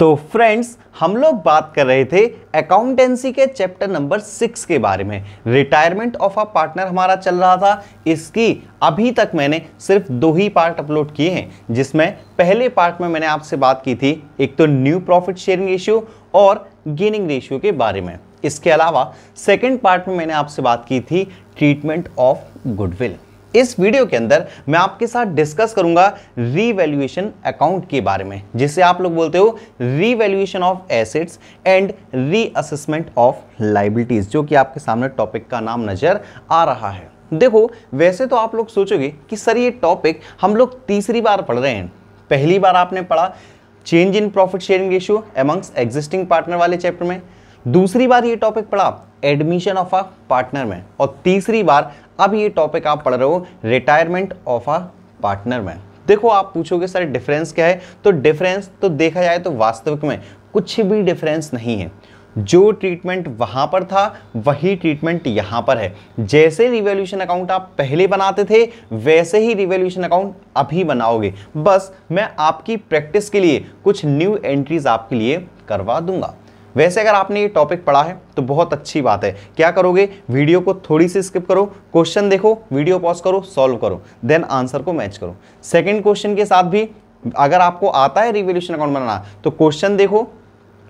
तो फ्रेंड्स हम लोग बात कर रहे थे अकाउंटेंसी के चैप्टर नंबर सिक्स के बारे में रिटायरमेंट ऑफ अ पार्टनर हमारा चल रहा था इसकी अभी तक मैंने सिर्फ दो ही पार्ट अपलोड किए हैं जिसमें पहले पार्ट में मैंने आपसे बात की थी एक तो न्यू प्रॉफिट शेयरिंग रेशियो और गेनिंग रेशियो के बारे में इसके अलावा सेकेंड पार्ट में मैंने आपसे बात की थी ट्रीटमेंट ऑफ गुडविल इस वीडियो के अंदर मैं आपके साथ डिस्कस करूंगा रीवैल्यूएशन अकाउंट के बारे में जिसे आप लोग बोलते हो revaluation of assets and reassessment of liabilities जो कि आपके सामने टॉपिक का नाम नजर आ रहा है देखो वैसे तो आप लोग सोचोगे कि सर ये टॉपिक हम लोग तीसरी बार पढ़ रहे हैं पहली बार आपने पढ़ा change in profit sharing ratio amongst existing partner वाले चैप्टर में दूसरी बार ये टॉपिक पढ़ा एडमिशन ऑफ अ पार्टनर में और तीसरी बार अब ये टॉपिक आप पढ़ रहे हो रिटायरमेंट ऑफ अ पार्टनर में देखो आप पूछोगे सर डिफरेंस क्या है तो डिफरेंस तो देखा जाए तो वास्तविक में कुछ भी डिफरेंस नहीं है जो ट्रीटमेंट वहाँ पर था वही ट्रीटमेंट यहाँ पर है जैसे रिवोल्यूशन अकाउंट आप पहले बनाते थे वैसे ही रिवोल्यूशन अकाउंट अभी बनाओगे बस मैं आपकी प्रैक्टिस के लिए कुछ न्यू एंट्रीज आपके लिए करवा दूंगा वैसे अगर आपने ये टॉपिक पढ़ा है तो बहुत अच्छी बात है क्या करोगे वीडियो को थोड़ी सी स्किप करो क्वेश्चन देखो वीडियो पॉज करो सॉल्व करो देन आंसर को मैच करो सेकेंड क्वेश्चन के साथ भी अगर आपको आता है रिवोल्यूशन अकाउंट बनाना तो क्वेश्चन देखो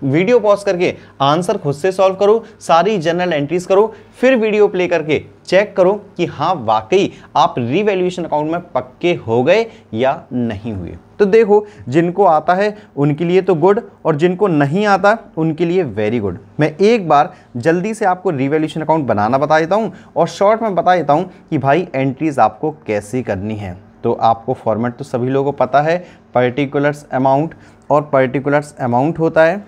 वीडियो पॉज करके आंसर खुद से सॉल्व करो सारी जनरल एंट्रीज करो फिर वीडियो प्ले करके चेक करो कि हाँ वाकई आप रिवेल्यूशन अकाउंट में पक्के हो गए या नहीं हुए तो देखो जिनको आता है उनके लिए तो गुड और जिनको नहीं आता उनके लिए वेरी गुड मैं एक बार जल्दी से आपको रिवेल्यूशन अकाउंट बनाना बता देता हूँ और शॉर्ट में बता देता हूँ कि भाई एंट्रीज़ आपको कैसी करनी है तो आपको फॉर्मेट तो सभी लोगों को पता है पर्टिकुलर्स अमाउंट और पर्टिकुलर्स अमाउंट होता है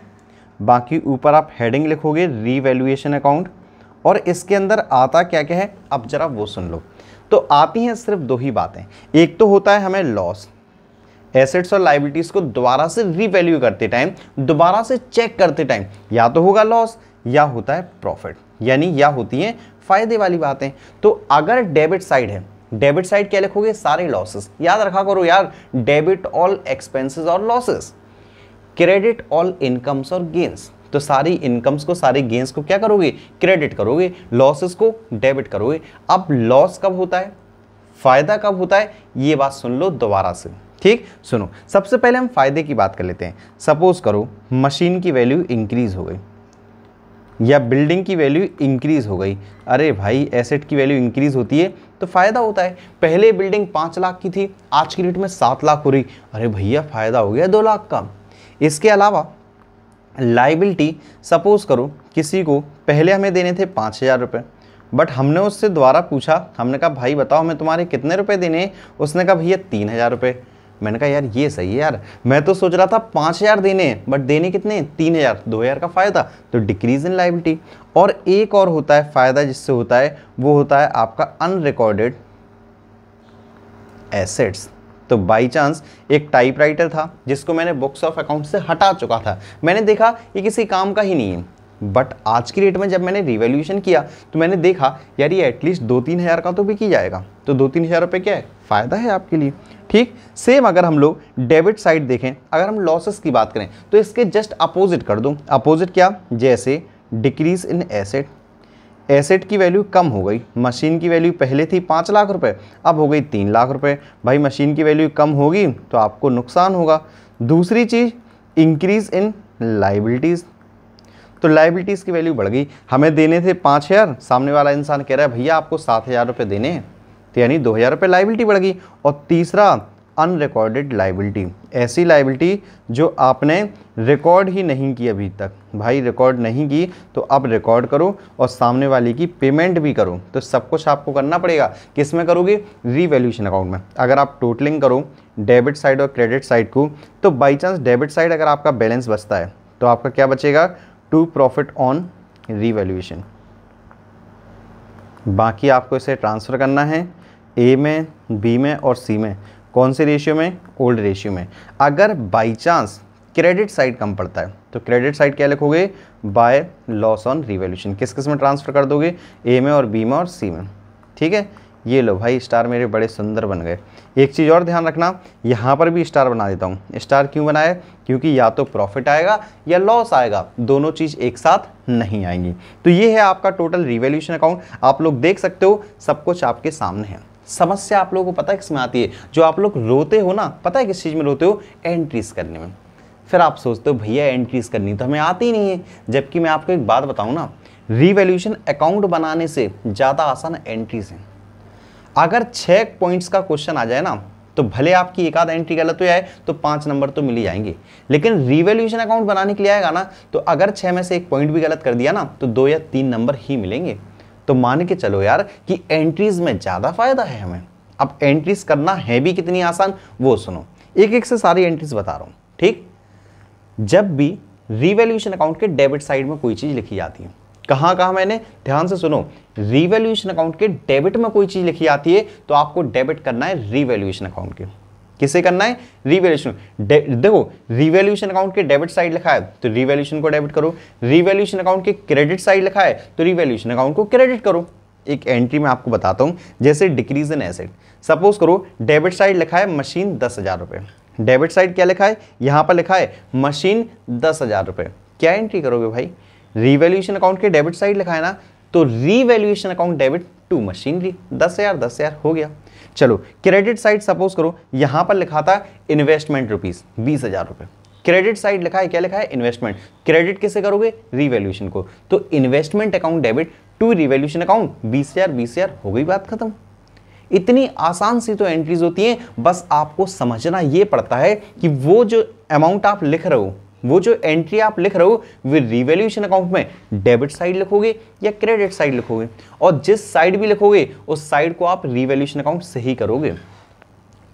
बाकी ऊपर आप हेडिंग लिखोगे रीवैल्यूएशन अकाउंट और इसके अंदर आता क्या क्या है अब जरा वो सुन लो तो आती हैं सिर्फ दो ही बातें एक तो होता है हमें लॉस एसेट्स और लाइबिलिटीज़ को दोबारा से रीवैल्यू करते टाइम दोबारा से चेक करते टाइम या तो होगा लॉस या होता है प्रॉफिट यानी या होती हैं फ़ायदे वाली बातें तो अगर डेबिट साइड है डेबिट साइड क्या लिखोगे सारे लॉसेस याद रखा करो यार डेबिट ऑल एक्सपेंसेस और लॉसेस क्रेडिट ऑल इनकम्स और गेंस तो सारी इनकम्स को सारे गेंस को क्या करोगे क्रेडिट करोगे लॉसेस को डेबिट करोगे अब लॉस कब होता है फ़ायदा कब होता है ये बात सुन लो दोबारा से ठीक सुनो सबसे पहले हम फ़ायदे की बात कर लेते हैं सपोज़ करो मशीन की वैल्यू इंक्रीज़ हो गई या बिल्डिंग की वैल्यू इंक्रीज़ हो गई अरे भाई एसेट की वैल्यू इंक्रीज़ होती है तो फ़ायदा होता है पहले बिल्डिंग पाँच लाख की थी आज की डेट में सात लाख हो रही अरे भैया फ़ायदा हो गया दो लाख का इसके अलावा लाइबिलिटी सपोज़ करो किसी को पहले हमें देने थे पाँच हज़ार रुपये बट हमने उससे दोबारा पूछा हमने कहा भाई बताओ हमें तुम्हारे कितने रुपए देने उसने कहा भैया तीन हज़ार रुपये मैंने कहा यार ये सही है यार मैं तो सोच रहा था पाँच हज़ार देने बट देने कितने तीन हज़ार दो हज़ार का फ़ायदा तो डिक्रीज़ इन लाइबिलिटी और एक और होता है फ़ायदा जिससे होता है वो होता है आपका अनरिकॉर्डेड एसेट्स तो बाई चांस एक टाइपराइटर था जिसको मैंने बुक्स ऑफ अकाउंट से हटा चुका था मैंने देखा ये किसी काम का ही नहीं है बट आज की डेट में जब मैंने रिवेल्यूशन किया तो मैंने देखा यार ये एटलीस्ट दो तीन हज़ार का तो भी की जाएगा तो दो तीन हज़ार रुपये क्या है फ़ायदा है आपके लिए ठीक सेम अगर हम लोग डेबिट साइड देखें अगर हम लॉसेस की बात करें तो इसके जस्ट अपोजिट कर दूँ अपोजिट क्या जैसे डिक्रीज इन एसेट एसेट की वैल्यू कम हो गई मशीन की वैल्यू पहले थी पाँच लाख रुपए अब हो गई तीन लाख रुपए भाई मशीन की वैल्यू कम होगी तो आपको नुकसान होगा दूसरी चीज़ इंक्रीज़ इन लाइबिलिटीज़ तो लाइबिलिटीज़ की वैल्यू बढ़ गई हमें देने थे पाँच हज़ार सामने वाला इंसान कह रहा है भैया आपको सात हज़ार रुपये देने हैं तो यानी दो हज़ार रुपये लाइबिलिटी बढ़ गई और तीसरा अनरिकॉर्डेड लाइबिलिटी ऐसी लाइबिलिटी जो आपने रिकॉर्ड ही नहीं की अभी तक भाई रिकॉर्ड नहीं की तो अब रिकॉर्ड करो और सामने वाले की पेमेंट भी करो तो सब कुछ आपको करना पड़ेगा किस में करोगे रीवैल्यूशन अकाउंट में अगर आप टोटलिंग करो डेबिट साइड और क्रेडिट साइड को तो बाई चांस डेबिट साइड अगर आपका बैलेंस बचता है तो आपका क्या बचेगा टू प्रॉफिट ऑन रीवैल्यूशन बाकी आपको इसे ट्रांसफ़र करना है ए में बी में और सी में कौन से रेशियो में ओल्ड रेशियो में अगर बाई चांस क्रेडिट साइड कम पड़ता है तो क्रेडिट साइड क्या लिखोगे बाय लॉस ऑन रिवोल्यूशन किस किस में ट्रांसफ़र कर दोगे ए में और बी में और सी में ठीक है ये लो भाई स्टार मेरे बड़े सुंदर बन गए एक चीज़ और ध्यान रखना यहाँ पर भी स्टार बना देता हूँ स्टार क्यों बनाया क्योंकि या तो प्रॉफिट आएगा या लॉस आएगा दोनों चीज़ एक साथ नहीं आएंगी तो ये है आपका टोटल रिवेल्यूशन अकाउंट आप लोग देख सकते हो सब कुछ आपके सामने है समस्या आप लोगों को पता है किसमें आती है जो आप लोग रोते हो ना पता है किस चीज़ में रोते हो एंट्रीज करने में फिर आप सोचते हो भैया एंट्रीज करनी तो हमें आती ही नहीं है जबकि मैं आपको एक बात बताऊँ ना रिवेल्यूशन अकाउंट बनाने से ज़्यादा आसान एंट्रीज हैं अगर छः पॉइंट्स का क्वेश्चन आ जाए ना तो भले आपकी एक आध एंट्री गलत हो जाए तो पाँच नंबर तो मिल ही जाएंगे लेकिन रिवेल्यूशन अकाउंट बनाने के लिए आएगा ना तो अगर छः में से एक पॉइंट भी गलत कर दिया ना तो दो या तीन नंबर ही मिलेंगे तो मान के चलो यार कि एंट्रीज में ज़्यादा फायदा है हमें अब एंट्रीज करना है भी कितनी आसान वो सुनो एक एक से सारी एंट्रीज बता रहा हूँ ठीक जब भी रिवेल्यूशन अकाउंट के डेबिट साइड में कोई चीज़ लिखी जाती है कहाँ कहा मैंने ध्यान से सुनो रिवेल्यूशन अकाउंट के डेबिट में कोई चीज़ लिखी आती है तो आपको डेबिट करना है रिवेल्यूशन अकाउंट के किसे करना है रिवेल्यूशन देखो रिवेल्यूशन अकाउंट के डेबिट साइड लिखा है तो रिवेल्यूशन को डेबिट करो रिवेल्यूशन अकाउंट के क्रेडिट साइड लिखा है तो रिवेल्यूशन अकाउंट को क्रेडिट करो एक एंट्री में आपको बताता हूं जैसे डिक्रीज इन एसेट सपोज करो डेबिट साइड लिखा है मशीन दस हज़ार रुपए डेबिट साइड क्या लिखा है यहां पर लिखा है मशीन दस हज़ार रुपए क्या एंट्री करोगे भाई रिवेल्यूशन अकाउंट के डेबिट साइड लिखा है ना तो revaluation account debit to machinery दस हज़ार दस हज़ार हो गया चलो क्रेडिट साइड सपोज करो यहां पर लिखा था इन्वेस्टमेंट रुपीज़ बीस हज़ार रुपए क्रेडिट साइड लिखा है क्या लिखा है इन्वेस्टमेंट क्रेडिट किसे करोगे रिवेल्यूशन को तो investment account debit to revaluation account बीस हज़ार बीस हज़ार हो गई बात खत्म इतनी आसान सी तो एंट्रीज होती हैं बस आपको समझना यह पड़ता है कि वो जो अमाउंट आप लिख रहे हो वो जो एंट्री आप लिख रहे हो वे रिवेल्यूशन अकाउंट में डेबिट साइड लिखोगे या क्रेडिट साइड लिखोगे और जिस साइड भी लिखोगे उस साइड को आप रिवेल्यूशन अकाउंट से ही करोगे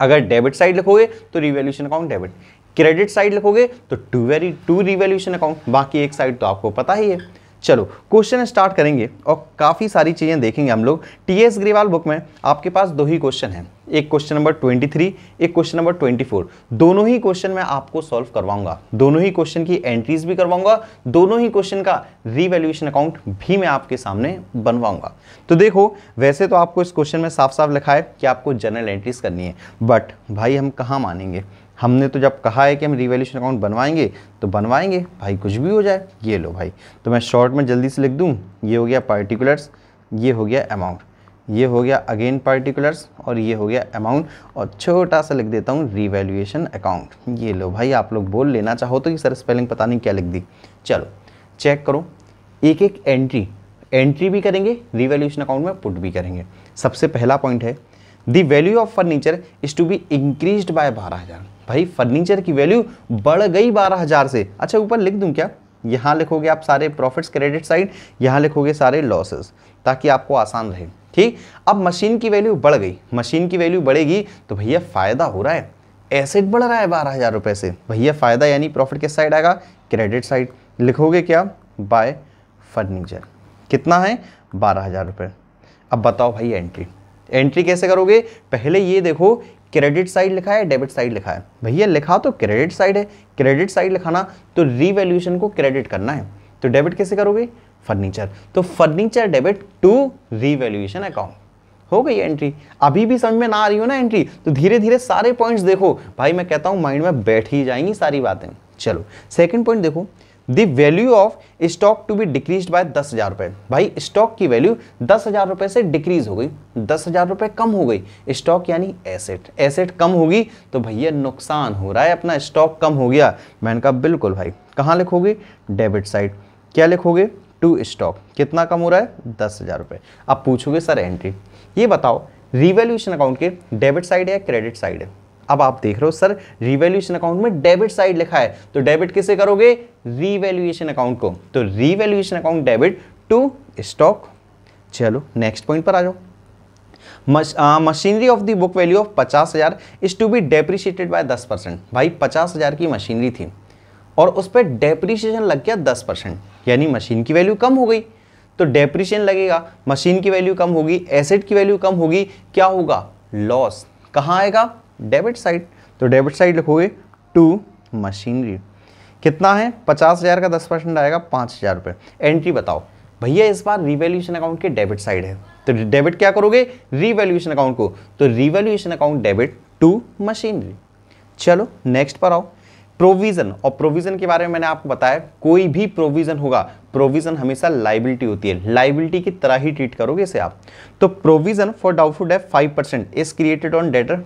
अगर डेबिट साइड लिखोगे तो revaluation account debit credit side लिखोगे तो to very to revaluation account बाकी एक साइड तो आपको पता ही है चलो क्वेश्चन स्टार्ट करेंगे और काफ़ी सारी चीज़ें देखेंगे हम लोग टी एस ग्रीवाल बुक में आपके पास दो ही क्वेश्चन हैं एक क्वेश्चन नंबर 23, एक क्वेश्चन नंबर 24। दोनों ही क्वेश्चन मैं आपको सॉल्व करवाऊंगा दोनों ही क्वेश्चन की एंट्रीज भी करवाऊंगा दोनों ही क्वेश्चन का रिवेल्यूशन अकाउंट भी मैं आपके सामने बनवाऊंगा तो देखो वैसे तो आपको इस क्वेश्चन में साफ साफ लिखा है कि आपको जनरल एंट्रीज करनी है बट भाई हम कहाँ मानेंगे हमने तो जब कहा है कि हम रिवेल्यूशन अकाउंट बनवाएंगे तो बनवाएंगे भाई कुछ भी हो जाए ये लो भाई तो मैं शॉर्ट में जल्दी से लिख दूँ ये हो गया पार्टिकुलर्स ये हो गया अमाउंट ये हो गया अगेन पार्टिकुलर्स और ये हो गया अमाउंट और छोटा सा लिख देता हूँ रिवेल्यूएशन अकाउंट ये लो भाई आप लोग बोल लेना चाहो तो कि सर स्पेलिंग पता नहीं क्या लिख दी चलो चेक करो एक एक एंट्री एंट्री भी करेंगे रिवेल्यूशन अकाउंट में पुट भी करेंगे सबसे पहला पॉइंट है the value of furniture is to be increase by बारह हज़ार भाई फर्नीचर की वैल्यू बढ़ गई बारह हज़ार से अच्छा ऊपर लिख दूँ क्या यहाँ लिखोगे आप सारे प्रॉफिट्स क्रेडिट साइड यहाँ लिखोगे सारे लॉसेस ताकि आपको आसान रहे ठीक अब मशीन की वैल्यू बढ़ गई मशीन की वैल्यू बढ़ेगी तो भैया फ़ायदा हो रहा है एसेट बढ़ रहा है बारह हज़ार रुपये से भैया फ़ायदा यानी प्रॉफिट किस साइड आएगा क्रेडिट साइड लिखोगे क्या बाय फर्नीचर कितना है बारह हज़ार रुपये अब बताओ भाई एंट्री एंट्री कैसे करोगे पहले ये देखो क्रेडिट साइड लिखा है डेबिट साइड लिखा है भैया लिखा तो क्रेडिट साइड है क्रेडिट साइड लिखाना तो रिवेल्यूशन को क्रेडिट करना है तो डेबिट कैसे करोगे फर्नीचर तो furniture debit to revaluation account हो गई एंट्री अभी भी समझ में ना आ रही हो ना एंट्री तो धीरे धीरे सारे पॉइंट्स देखो भाई मैं कहता हूँ माइंड में बैठ ही जाएंगी सारी बातें चलो सेकंड पॉइंट देखो the value of stock to be decrease by दस हज़ार रुपए भाई स्टॉक की वैल्यू दस हज़ार रुपए से डिक्रीज हो गई दस हज़ार रुपए कम हो गई स्टॉक यानी एसेट एसेट कम होगी तो भैया नुकसान हो रहा है अपना स्टॉक कम हो गया मैंने कहा बिल्कुल भाई कहाँ लिखोगे डेबिट साइड क्या लिखोगे टू स्टॉक कितना कम हो रहा है दस हज़ार रुपये अब पूछोगे सर एंट्री ये बताओ रिवेल्यूशन अकाउंट के डेबिट साइड है या क्रेडिट साइड है अब आप देख रहे हो सर रिवेल्यूशन अकाउंट में डेबिट साइड लिखा है तो डेबिट किसे करोगे रिवेल्यूएशन अकाउंट को तो revaluation account debit to stock चलो नेक्स्ट पॉइंट पर आ जाओ machinery of the book value of पचास हज़ार is to be depreciated by दस परसेंट भाई पचास हज़ार की मशीनरी थी और उस पर डेप्रिशिएशन लग गया दस परसेंट यानी मशीन की वैल्यू कम हो गई तो डेप्रिशिएशन लगेगा मशीन की वैल्यू कम होगी एसेट की वैल्यू कम होगी क्या होगा लॉस कहाँ आएगा डेबिट साइड तो डेबिट साइड लिखोगे टू मशीनरी कितना है पचास हज़ार का दस परसेंट आएगा पाँच हज़ार रुपये एंट्री बताओ भैया इस बार रिवेल्यूशन अकाउंट के डेबिट साइड है तो डेबिट क्या करोगे रिवेल्यूशन अकाउंट को तो revaluation account debit to machinery चलो नेक्स्ट पर आओ प्रोविजन और प्रोविजन के बारे में मैंने आपको बताया कोई भी प्रोविजन होगा प्रोविजन हमेशा लाइबिलिटी होती है लाइबिलिटी की तरह ही ट्रीट करोगे इसे आप तो provision for doubtful debt five percent is created on debtor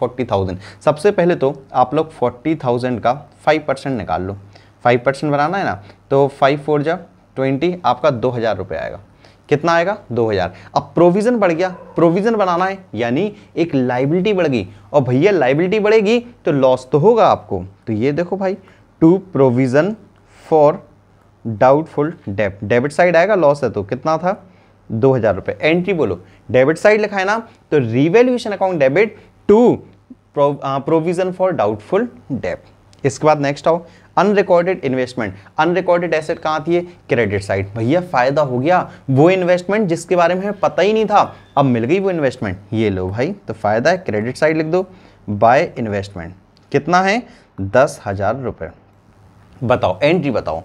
forty thousand सबसे पहले तो आप लोग फोर्टी थाउजेंड का फाइव परसेंट निकाल लो फाइव परसेंट बनाना है ना तो फाइव फोर जा ट्वेंटी आपका दो हज़ार रुपये आएगा कितना आएगा 2000 अब प्रोविज़न बढ़ गया प्रोविज़न बनाना है यानी एक लाइबिलिटी बढ़ गई और भैया लाइबिलिटी बढ़ेगी तो लॉस तो होगा आपको तो ये देखो भाई to provision for doubtful debt debit side आएगा लॉस है तो कितना था दो हज़ार रुपये एंट्री बोलो डेबिट साइड लिखा है ना तो revaluation account debit to provision for doubtful debt इसके बाद नेक्स्ट आओ अनरिकॉर्डेड इन्वेस्टमेंट अनरिकॉर्डेड एसेट कहाँ थी क्रेडिट साइड भैया फायदा हो गया वो इन्वेस्टमेंट जिसके बारे में पता ही नहीं था अब मिल गई वो इन्वेस्टमेंट ये लो भाई तो फायदा है क्रेडिट साइड लिख दो बाय इन्वेस्टमेंट कितना है दस हज़ार रुपये बताओ एंट्री बताओ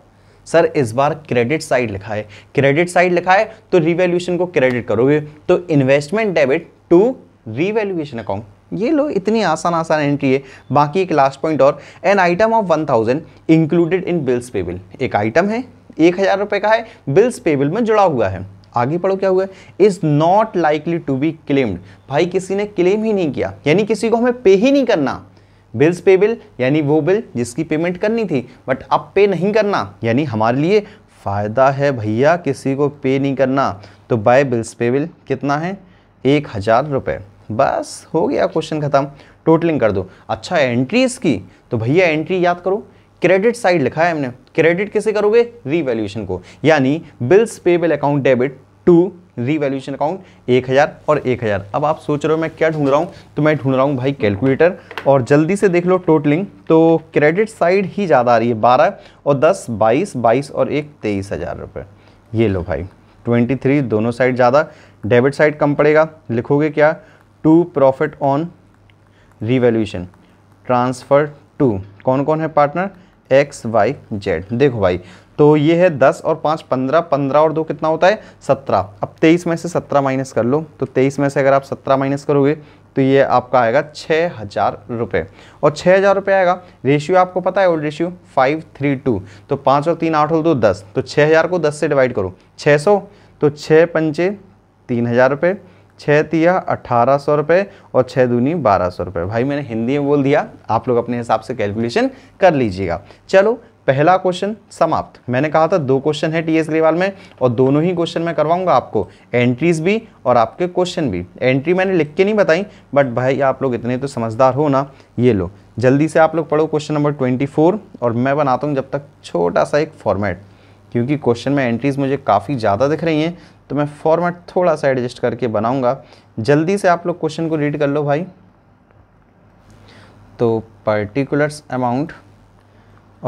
सर इस बार क्रेडिट साइड लिखा है क्रेडिट साइड लिखा है तो रिवेल्यूशन को क्रेडिट करोगे तो investment debit to revaluation account ये लो इतनी आसान आसान एंट्री है बाकी एक लास्ट पॉइंट और an item of one thousand included in bills payable एक आइटम है एक हज़ार रुपये का है बिल्स पेबल में जुड़ा हुआ है आगे पढ़ो क्या हुआ is not likely to be claimed भाई किसी ने क्लेम ही नहीं किया यानी किसी को हमें पे ही नहीं करना बिल्स पे बिल यानी वो बिल जिसकी पेमेंट करनी थी बट अब पे नहीं करना यानी हमारे लिए फ़ायदा है भैया किसी को पे नहीं करना तो बाय बिल्स पे बिल कितना है एक हज़ार रुपये बस हो गया क्वेश्चन खत्म टोटलिंग कर दो अच्छा एंट्रीज की तो भैया एंट्री याद करो क्रेडिट साइड लिखा है हमने क्रेडिट किसे करोगे रीवैल्यूएशन को यानी bills payable account debit to revaluation account एक हज़ार और एक हज़ार अब आप सोच रहे हो मैं क्या ढूंढ रहा हूँ तो मैं ढूंढ रहा हूँ भाई कैलकुलेटर और जल्दी से देख लो टोटलिंग तो क्रेडिट साइड ही ज़्यादा आ रही है बारह और दस बाईस बाईस और एक तेईस हज़ार रुपये ये लो भाई ट्वेंटी थ्री दोनों साइड ज़्यादा डेबिट साइड कम पड़ेगा लिखोगे क्या to profit on revaluation transfer to कौन कौन है पार्टनर एक्स वाई जेड देखो भाई तो ये है दस और पाँच पंद्रह पंद्रह और दो कितना होता है सत्रह अब तेईस में से सत्रह माइनस कर लो तो तेईस में से अगर आप सत्रह माइनस करोगे तो ये आपका आएगा छः हज़ार रुपये और छः हज़ार रुपये आएगा रेशियो आपको पता है old ratio five three two तो पाँच और तीन आठ और दो दस तो छः हज़ार को दस से डिवाइड करो छः सौ तो छः पंचे तीन हज़ार रुपये छः तिया अठारह सौ रुपये और छः दूनी बारह सौ रुपये भाई मैंने हिंदी में बोल दिया आप लोग अपने हिसाब से कैलकुलेशन कर लीजिएगा चलो पहला क्वेश्चन समाप्त मैंने कहा था दो क्वेश्चन है टीएस ग्रेवाल में और दोनों ही क्वेश्चन मैं करवाऊंगा आपको एंट्रीज भी और आपके क्वेश्चन भी एंट्री मैंने लिख के नहीं बताई बट भाई आप लोग इतने तो समझदार हो ना ये लो जल्दी से आप लोग पढ़ो क्वेश्चन नंबर ट्वेंटी फोर और मैं बनाता हूँ जब तक छोटा सा एक फॉर्मेट क्योंकि क्वेश्चन में एंट्रीज मुझे काफ़ी ज़्यादा दिख रही हैं तो मैं फॉर्मेट थोड़ा सा एडजस्ट करके बनाऊंगा जल्दी से आप लोग क्वेश्चन को रीड कर लो भाई तो पर्टिकुलर्स अमाउंट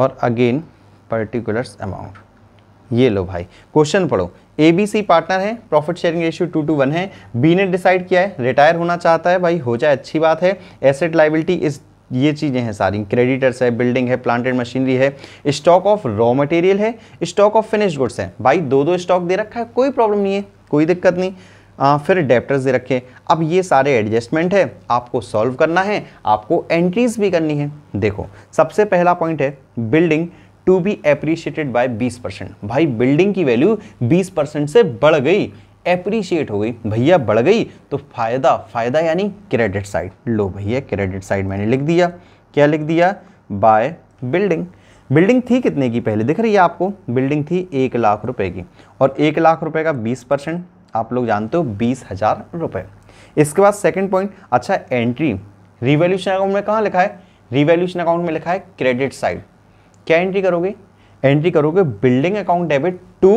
और अगेन पर्टिकुलर्स अमाउंट ये लो भाई क्वेश्चन पढ़ो ए बी सी पार्टनर है profit sharing ratio two two one है बी ने डिसाइड किया है रिटायर होना चाहता है भाई हो जाए अच्छी बात है एसेट लाइबिलिटी इज ये चीज़ें हैं सारी क्रेडिटर्स है बिल्डिंग है प्लांटेड मशीनरी है स्टॉक ऑफ रॉ मटेरियल है स्टॉक ऑफ फिनिश गुड्स है भाई दो दो स्टॉक दे रखा है कोई प्रॉब्लम नहीं है कोई दिक्कत नहीं आ, फिर डेप्टर्स दे रखे अब ये सारे एडजस्टमेंट है आपको सॉल्व करना है आपको एंट्रीज भी करनी है देखो सबसे पहला पॉइंट है building to be appreciated by 20 percent भाई बिल्डिंग की वैल्यू 20 परसेंट से बढ़ गई एप्रिशिएट हो गई भैया बढ़ गई तो फ़ायदा फ़ायदा यानी क्रेडिट साइड लो भैया क्रेडिट साइड मैंने लिख दिया क्या लिख दिया बाय बिल्डिंग बिल्डिंग थी कितने की पहले दिख रही है आपको बिल्डिंग थी एक लाख रुपए की और एक लाख रुपए का बीस परसेंट आप लोग जानते हो बीस हज़ार रुपये इसके बाद सेकंड पॉइंट अच्छा एंट्री रिवैल्यूशन अकाउंट में कहाँ लिखा है रिवैल्यूशन अकाउंट में लिखा है क्रेडिट साइड क्या एंट्री करोगे एंट्री करोगे building account debit to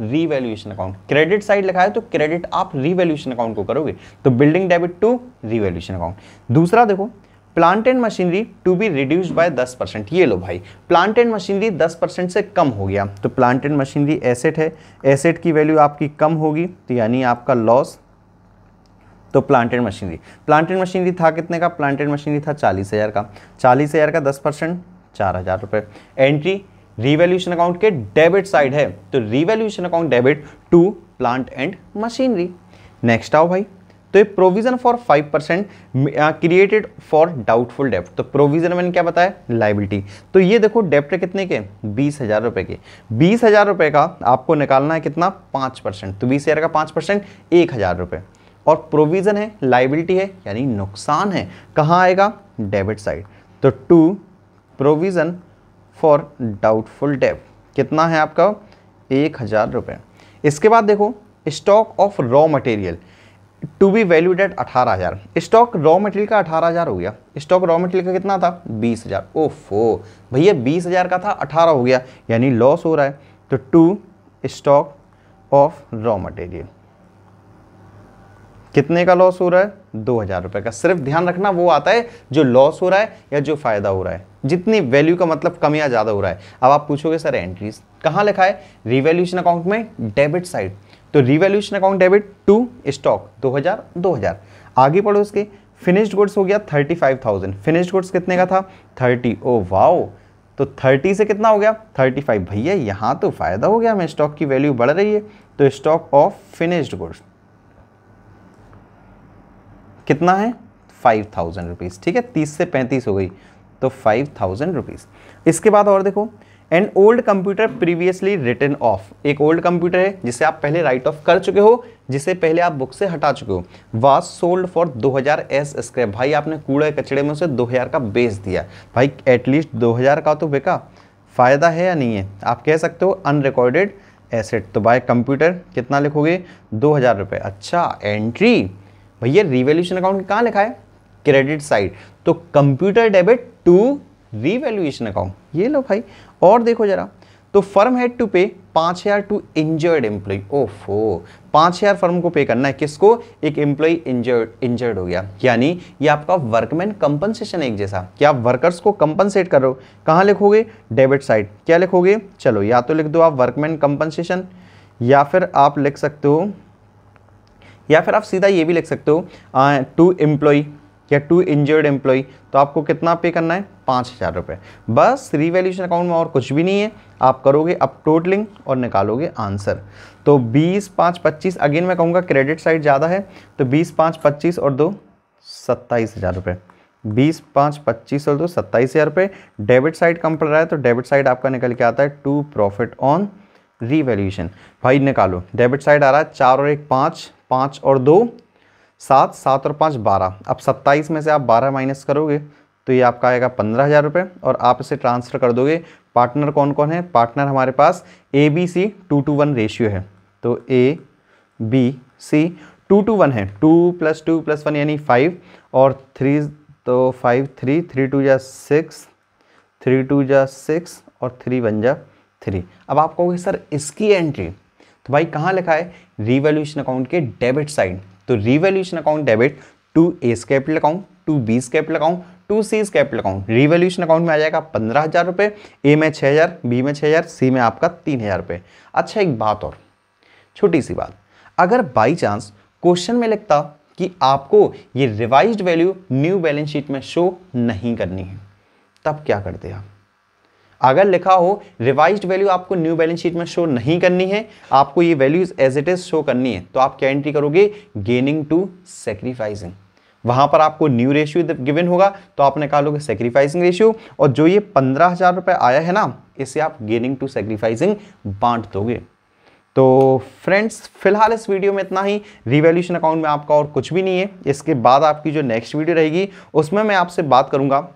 revaluation account credit side लिखा है तो क्रेडिट आप रीवैल्यूएशन अकाउंट को करोगे तो building debit to revaluation account दूसरा देखो plant and machinery to be reduce by 10 percent ये लो भाई प्लांट एंड मशीनरी 10 परसेंट से कम हो गया तो प्लांट एंड मशीनरी एसेट है एसेट की वैल्यू आपकी कम होगी तो यानी आपका लॉस तो plant and machinery plant and machinery था कितने का प्लांट एंड मशीनरी था 40,000 का 40,000 का 10 परसेंट चार हज़ार रुपये एंट्री रिवेल्यूशन अकाउंट के डेबिट साइड है तो revaluation account debit to plant and machinery next आओ भाई तो ये provision for five percent created for doubtful डेप्ट तो प्रोविजन मैंने क्या बताया लाइबिलिटी तो ये देखो डेप्ट कितने के बीस हज़ार रुपए के बीस हज़ार रुपए का आपको निकालना है कितना पांच परसेंट तो बीस हज़ार का पांच परसेंट एक हज़ार रुपए और प्रोविज़न है लाइबिलिटी है यानी नुकसान है कहाँ आएगा डेबिट साइड तो to provision for doubtful debt कितना है आपका एक हज़ार रुपये इसके बाद देखो stock of raw material to be valued at अठारह हज़ार स्टॉक रॉ मटेरियल का अठारह हज़ार हो गया स्टॉक रॉ मटेरियल का कितना था बीस हज़ार ओफो भैया बीस हज़ार का था अठारह हो गया यानी लॉस हो रहा है तो to stock of raw material कितने का लॉस हो रहा है दो हज़ार रुपये का सिर्फ ध्यान रखना वो आता है जो लॉस हो रहा है या जो फ़ायदा हो रहा है जितनी वैल्यू का मतलब कम या ज़्यादा हो रहा है अब आप पूछोगे सर एंट्रीज कहाँ लिखा है रिवेल्यूशन अकाउंट में डेबिट साइड तो revaluation account debit to stock दो हज़ार दो हज़ार आगे पढ़ो उसके फिनिश्ड गुड्स हो गया thirty five thousand finished goods कितने का था थर्टी ओ वाओ तो थर्टी से कितना हो गया थर्टी फाइव भैया यहाँ तो फ़ायदा हो गया हमें स्टॉक की वैल्यू बढ़ रही है तो स्टॉक ऑफ फिनिश्ड गुड्स कितना है फाइव थाउजेंड रुपीज़ ठीक है तीस से पैंतीस हो गई तो फाइव थाउजेंड रुपीज़ इसके बाद और देखो and old computer previously written off एक ओल्ड कंप्यूटर है जिसे आप पहले राइट ऑफ कर चुके हो जिसे पहले आप बुक से हटा चुके हो वाज सोल्ड फॉर 2000 हज़ार एस स्क्रैप भाई आपने कूड़े कचड़े में उसे 2000 का बेच दिया भाई एटलीस्ट 2000 का तो बेका फ़ायदा है या नहीं है आप कह सकते हो अनरिकॉर्डेड एसेट तो बाय कंप्यूटर कितना लिखोगे दो हज़ार रुपये अच्छा एंट्री भैया रिवेल्यूशन अकाउंट कहाँ लिखा है क्रेडिट साइड तो computer debit to revaluation account ये लो भाई और देखो जरा तो फर्म हैड टू पे पाँच हज़ार टू इंजर्ड एम्प्लॉय हो पाँच हज़ार फर्म को पे करना है किसको एक एम्प्लॉय इंजर्ड इंजर्ड हो गया यानी ये आपका वर्कमैन कंपनसेशन एक जैसा कि आप वर्कर्स को कंपनसेट करो रहे कहाँ लिखोगे डेबिट साइड क्या लिखोगे चलो या तो लिख दो आप वर्कमैन कंपनसेशन या फिर आप लिख सकते हो या फिर आप सीधा ये भी लिख सकते हो टू एम्प्लॉई या टू इंजर्ड एम्प्लॉई तो आपको कितना पे करना है पाँच हज़ार रुपये बस रिवैल्यूशन अकाउंट में और कुछ भी नहीं है आप करोगे अब टोटलिंग और निकालोगे आंसर तो बीस पाँच पच्चीस अगेन मैं कहूँगा क्रेडिट साइड ज़्यादा है तो बीस पाँच पच्चीस और दो सत्ताईस हज़ार रुपये बीस पाँच पच्चीस और दो सत्ताईस हज़ार रुपये डेबिट साइड कम पड़ रहा है तो डेबिट साइड आपका निकल के आता है टू प्रॉफिट ऑन रिवेल्यूशन भाई निकालो डेबिट साइड आ रहा है चार और एक पाँच पाँच और दो सात सात और पाँच बारह अब सत्ताईस में से आप बारह माइनस करोगे तो ये आपका आएगा पंद्रह हज़ार रुपये और आप इसे ट्रांसफ़र कर दोगे पार्टनर कौन कौन है पार्टनर हमारे पास A B C two two one ratio है तो A B C two two one है two plus two plus one यानी फाइव और थ्री तो फाइव थ्री थ्री टू या सिक्स थ्री टू या सिक्स और थ्री वन या थ्री अब आप कहोगे सर इसकी एंट्री तो भाई कहाँ लिखा है रिवैल्यूशन अकाउंट के डेबिट साइड तो revaluation account debit to A's capital account to B's capital account to C's capital account revaluation account में आ जाएगा पंद्रह हज़ार रुपये ए में छः हज़ार बी में छः हज़ार सी में आपका तीन हज़ार रुपये अच्छा एक बात और छोटी सी बात अगर बाई चांस क्वेश्चन में लिखता कि आपको ये revised value new balance sheet में शो नहीं करनी है तब क्या करते आप अगर लिखा हो रिवाइज वैल्यू आपको न्यू बैलेंस शीट में शो नहीं करनी है आपको ये values as it is show करनी है तो आप क्या एंट्री करोगे गेनिंग टू सेक्रीफाइसिंग वहां पर आपको न्यू रेशियो गिवन होगा तो आपने कहा लोगे सेक्रीफाइसिंग रेशियो और जो ये पंद्रह हजार रुपये आया है ना इसे आप गेनिंग टू सेक्रीफाइसिंग बांट दोगे तो फ्रेंड्स फिलहाल इस वीडियो में इतना ही रिवॉल्यूशन अकाउंट में आपका और कुछ भी नहीं है इसके बाद आपकी जो नेक्स्ट वीडियो रहेगी उसमें मैं आपसे बात करूंगा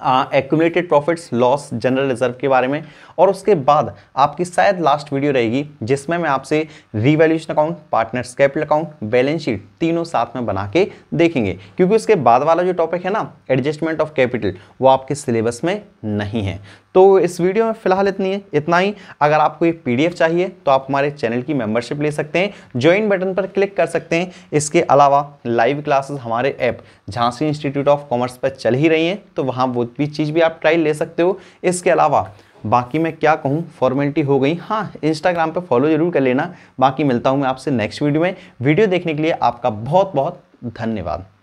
accumulated profits loss general reserve के बारे में और उसके बाद आपकी शायद लास्ट वीडियो रहेगी जिसमें मैं आपसे revaluation account partners capital account balance sheet तीनों साथ में बना के देखेंगे क्योंकि उसके बाद वाला जो टॉपिक है ना एडजस्टमेंट ऑफ कैपिटल वो आपके सिलेबस में नहीं है तो इस वीडियो में फिलहाल इतनी है इतना ही अगर आपको ये पीडीएफ चाहिए तो आप हमारे चैनल की मेंबरशिप ले सकते हैं ज्वाइन बटन पर क्लिक कर सकते हैं इसके अलावा लाइव क्लासेस हमारे app Jhansi institute of commerce पर चल ही रही हैं तो वहाँ वो भी चीज़ भी आप ट्राई ले सकते हो इसके अलावा बाकी मैं क्या कहूँ फॉर्मेलिटी हो गई हाँ इंस्टाग्राम पर फॉलो जरूर कर लेना बाकी मिलता हूँ मैं आपसे नेक्स्ट वीडियो में वीडियो देखने के लिए आपका बहुत बहुत धन्यवाद